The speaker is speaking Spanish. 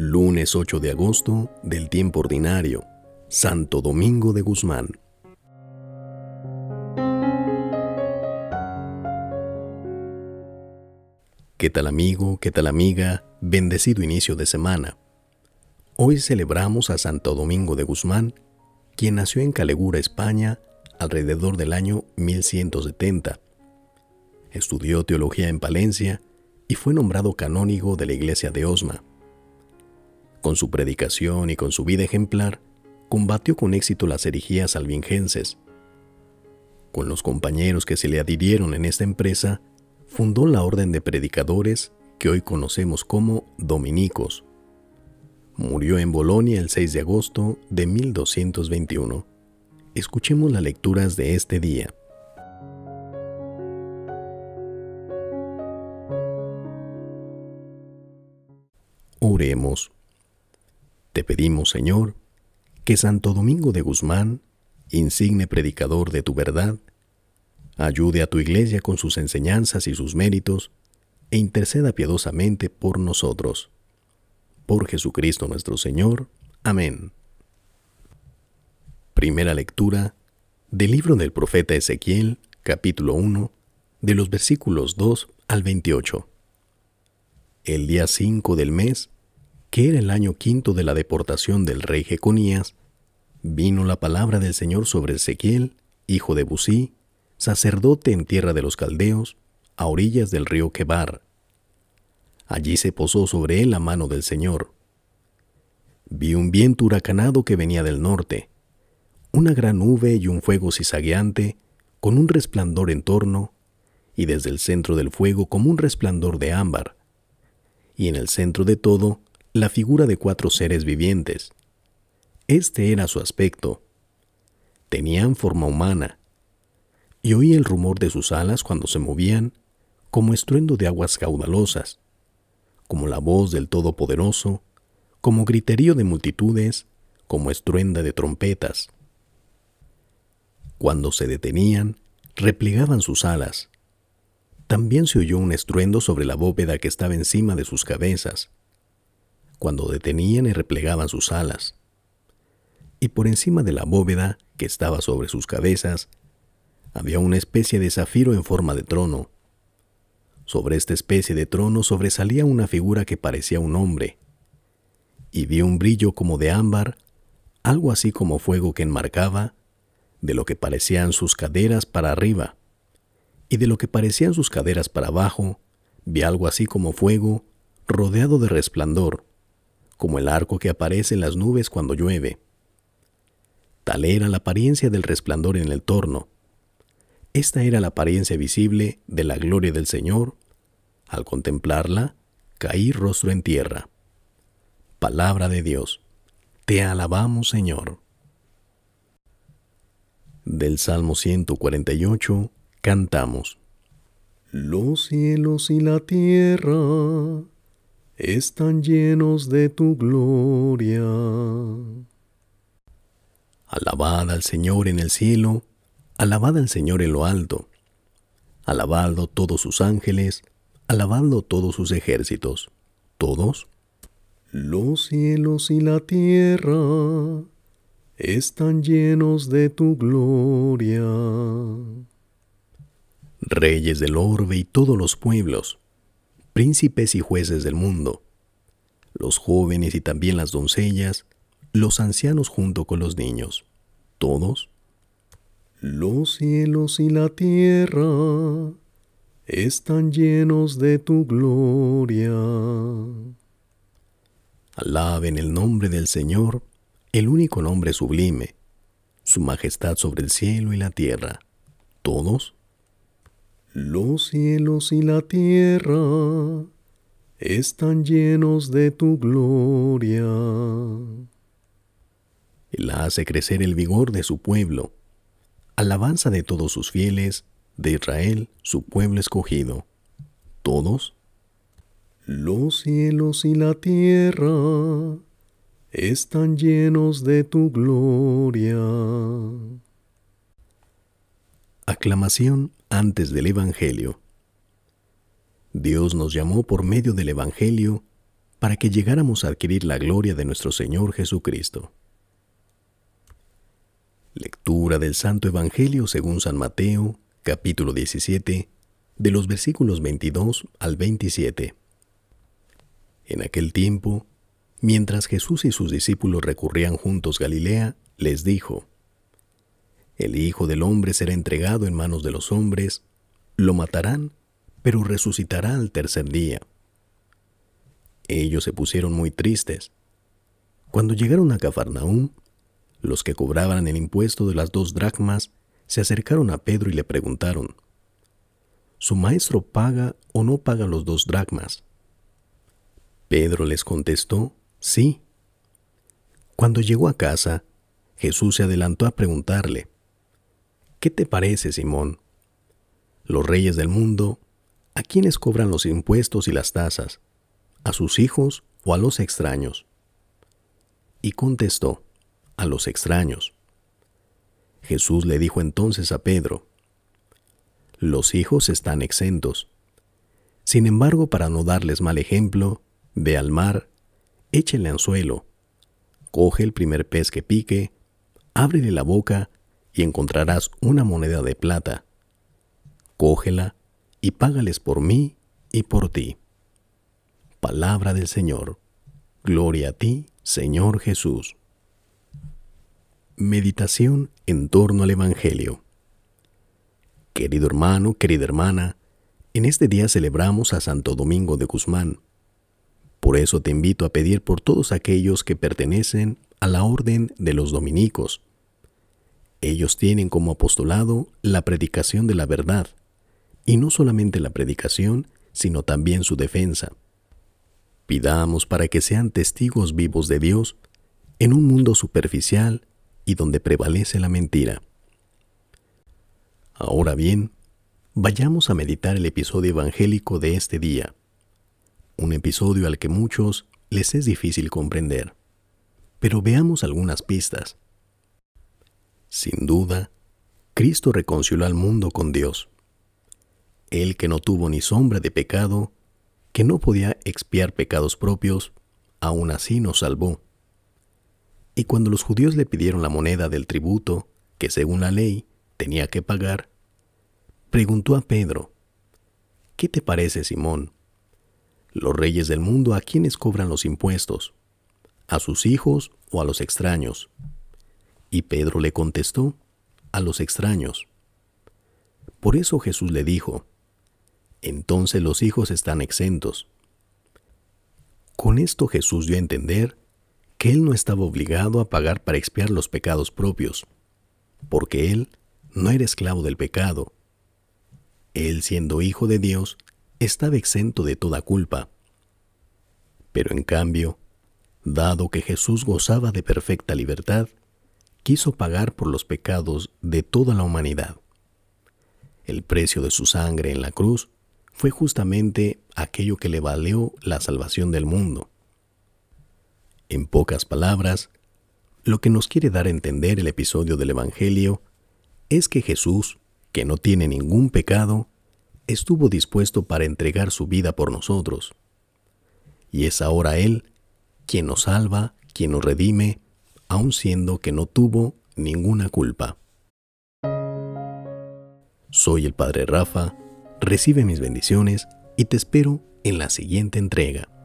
lunes 8 de agosto del tiempo ordinario, Santo Domingo de Guzmán. ¿Qué tal amigo? ¿Qué tal amiga? Bendecido inicio de semana. Hoy celebramos a Santo Domingo de Guzmán, quien nació en Calegura, España, alrededor del año 1170. Estudió teología en Palencia y fue nombrado canónigo de la iglesia de Osma. Con su predicación y con su vida ejemplar, combatió con éxito las herejías albingenses. Con los compañeros que se le adhirieron en esta empresa, fundó la orden de predicadores que hoy conocemos como dominicos. Murió en Bolonia el 6 de agosto de 1221. Escuchemos las lecturas de este día. Oremos. Te pedimos, Señor, que Santo Domingo de Guzmán, insigne predicador de tu verdad, ayude a tu iglesia con sus enseñanzas y sus méritos, e interceda piadosamente por nosotros. Por Jesucristo nuestro Señor. Amén. Primera lectura del libro del profeta Ezequiel, capítulo 1, de los versículos 2 al 28. El día 5 del mes que era el año quinto de la deportación del rey Jeconías, vino la palabra del Señor sobre Ezequiel, hijo de Busí, sacerdote en tierra de los caldeos, a orillas del río Quebar. Allí se posó sobre él la mano del Señor. Vi un viento huracanado que venía del norte, una gran nube y un fuego cizagueante, con un resplandor en torno, y desde el centro del fuego como un resplandor de ámbar, y en el centro de todo la figura de cuatro seres vivientes. Este era su aspecto. Tenían forma humana, y oí el rumor de sus alas cuando se movían, como estruendo de aguas caudalosas, como la voz del Todopoderoso, como griterío de multitudes, como estruenda de trompetas. Cuando se detenían, replegaban sus alas. También se oyó un estruendo sobre la bóveda que estaba encima de sus cabezas, cuando detenían y replegaban sus alas. Y por encima de la bóveda que estaba sobre sus cabezas, había una especie de zafiro en forma de trono. Sobre esta especie de trono sobresalía una figura que parecía un hombre, y vi un brillo como de ámbar, algo así como fuego que enmarcaba, de lo que parecían sus caderas para arriba, y de lo que parecían sus caderas para abajo, vi algo así como fuego, rodeado de resplandor, como el arco que aparece en las nubes cuando llueve. Tal era la apariencia del resplandor en el torno. Esta era la apariencia visible de la gloria del Señor. Al contemplarla, caí rostro en tierra. Palabra de Dios. Te alabamos, Señor. Del Salmo 148 cantamos. Los cielos y la tierra están llenos de tu gloria. Alabad al Señor en el cielo, alabad al Señor en lo alto, alabado todos sus ángeles, alabadlo todos sus ejércitos, todos. Los cielos y la tierra están llenos de tu gloria. Reyes del orbe y todos los pueblos, príncipes y jueces del mundo, los jóvenes y también las doncellas, los ancianos junto con los niños, todos. Los cielos y la tierra están llenos de tu gloria. Alaben el nombre del Señor, el único nombre sublime, su majestad sobre el cielo y la tierra. Todos. Los cielos y la tierra están llenos de tu gloria. Él hace crecer el vigor de su pueblo, alabanza de todos sus fieles, de Israel, su pueblo escogido. Todos. Los cielos y la tierra están llenos de tu gloria. Aclamación antes del Evangelio. Dios nos llamó por medio del Evangelio para que llegáramos a adquirir la gloria de nuestro Señor Jesucristo. Lectura del Santo Evangelio según San Mateo, capítulo 17, de los versículos 22 al 27. En aquel tiempo, mientras Jesús y sus discípulos recurrían juntos Galilea, les dijo, el Hijo del Hombre será entregado en manos de los hombres, lo matarán, pero resucitará al tercer día. Ellos se pusieron muy tristes. Cuando llegaron a Cafarnaúm, los que cobraban el impuesto de las dos dracmas se acercaron a Pedro y le preguntaron, ¿Su maestro paga o no paga los dos dracmas? Pedro les contestó, sí. Cuando llegó a casa, Jesús se adelantó a preguntarle, ¿Qué te parece, Simón? Los reyes del mundo, ¿a quienes cobran los impuestos y las tasas? ¿A sus hijos o a los extraños? Y contestó, a los extraños. Jesús le dijo entonces a Pedro, los hijos están exentos. Sin embargo, para no darles mal ejemplo, ve al mar, échenle anzuelo, coge el primer pez que pique, ábrele la boca y encontrarás una moneda de plata. Cógela y págales por mí y por ti. Palabra del Señor. Gloria a ti, Señor Jesús. Meditación en torno al Evangelio. Querido hermano, querida hermana, en este día celebramos a Santo Domingo de Guzmán. Por eso te invito a pedir por todos aquellos que pertenecen a la Orden de los Dominicos, ellos tienen como apostolado la predicación de la verdad, y no solamente la predicación, sino también su defensa. Pidamos para que sean testigos vivos de Dios en un mundo superficial y donde prevalece la mentira. Ahora bien, vayamos a meditar el episodio evangélico de este día, un episodio al que muchos les es difícil comprender. Pero veamos algunas pistas. Sin duda, Cristo reconcilió al mundo con Dios. Él que no tuvo ni sombra de pecado, que no podía expiar pecados propios, aún así nos salvó. Y cuando los judíos le pidieron la moneda del tributo, que según la ley tenía que pagar, preguntó a Pedro, ¿Qué te parece, Simón? Los reyes del mundo a quienes cobran los impuestos, a sus hijos o a los extraños. Y Pedro le contestó, a los extraños. Por eso Jesús le dijo, entonces los hijos están exentos. Con esto Jesús dio a entender que él no estaba obligado a pagar para expiar los pecados propios, porque él no era esclavo del pecado. Él siendo hijo de Dios, estaba exento de toda culpa. Pero en cambio, dado que Jesús gozaba de perfecta libertad, quiso pagar por los pecados de toda la humanidad. El precio de su sangre en la cruz fue justamente aquello que le valió la salvación del mundo. En pocas palabras, lo que nos quiere dar a entender el episodio del Evangelio es que Jesús, que no tiene ningún pecado, estuvo dispuesto para entregar su vida por nosotros. Y es ahora Él quien nos salva, quien nos redime aún siendo que no tuvo ninguna culpa. Soy el Padre Rafa, recibe mis bendiciones y te espero en la siguiente entrega.